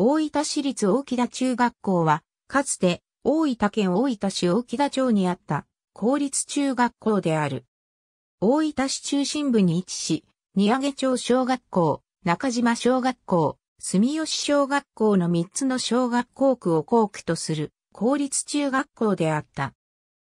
大分市立大木田中学校は、かつて大分県大分市大木田町にあった公立中学校である。大分市中心部に位置し、荷上町小学校、中島小学校、住吉小学校の3つの小学校区を校区とする公立中学校であった。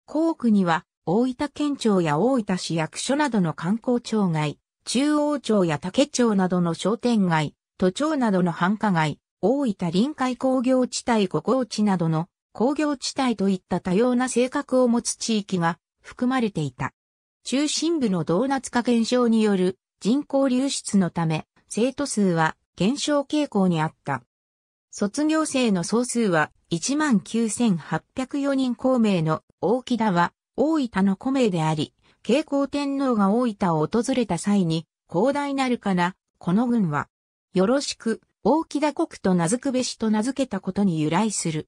校区には大分県庁や大分市役所などの観光庁街、中央町や竹町などの商店街、都庁などの繁華街、大分臨海工業地帯五号地などの工業地帯といった多様な性格を持つ地域が含まれていた。中心部のドーナツ化現象による人口流出のため、生徒数は減少傾向にあった。卒業生の総数は19,804人公明の大木田は大分の公明であり、慶光天皇が大分を訪れた際に、広大なるかな、この軍は、よろしく、大木田国と名付くべしと名付けたことに由来する。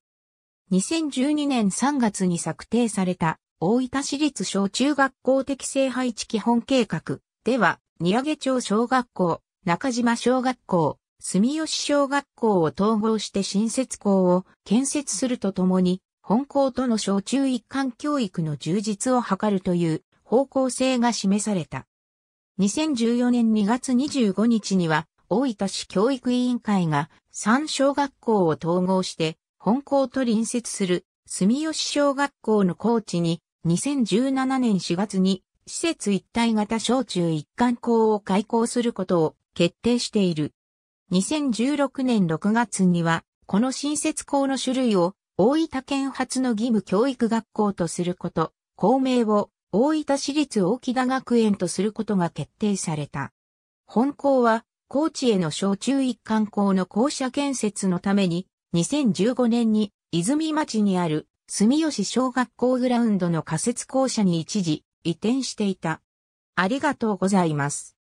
2012年3月に策定された大分市立小中学校適正配置基本計画では、宮上町小学校、中島小学校、住吉小学校を統合して新設校を建設するとともに、本校との小中一貫教育の充実を図るという方向性が示された。2014年2月25日には、大分市教育委員会が3小学校を統合して本校と隣接する住吉小学校の校地に2017年4月に施設一体型小中一貫校を開校することを決定している。2016年6月にはこの新設校の種類を大分県発の義務教育学校とすること、校名を大分市立大木田学園とすることが決定された。本校は高知への小中一貫校の校舎建設のために、2015年に泉町にある住吉小学校グラウンドの仮設校舎に一時移転していた。ありがとうございます。